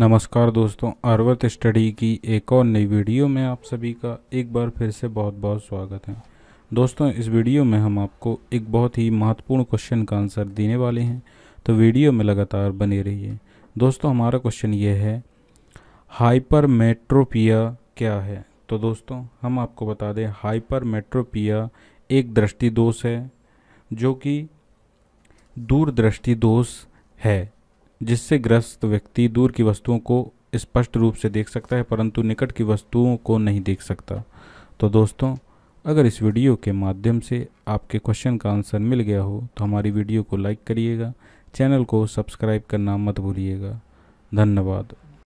नमस्कार दोस्तों अर्वत स्टडी की एक और नई वीडियो में आप सभी का एक बार फिर से बहुत बहुत स्वागत है दोस्तों इस वीडियो में हम आपको एक बहुत ही महत्वपूर्ण क्वेश्चन का आंसर देने वाले हैं तो वीडियो में लगातार बने रहिए दोस्तों हमारा क्वेश्चन ये है हाइपरमेट्रोपिया क्या है तो दोस्तों हम आपको बता दें हाइपरमेट्रोपिया एक दृष्टि दोष है जो कि दूरदृष्टि दोष है जिससे ग्रस्त व्यक्ति दूर की वस्तुओं को स्पष्ट रूप से देख सकता है परंतु निकट की वस्तुओं को नहीं देख सकता तो दोस्तों अगर इस वीडियो के माध्यम से आपके क्वेश्चन का आंसर मिल गया हो तो हमारी वीडियो को लाइक करिएगा चैनल को सब्सक्राइब करना मत भूलिएगा धन्यवाद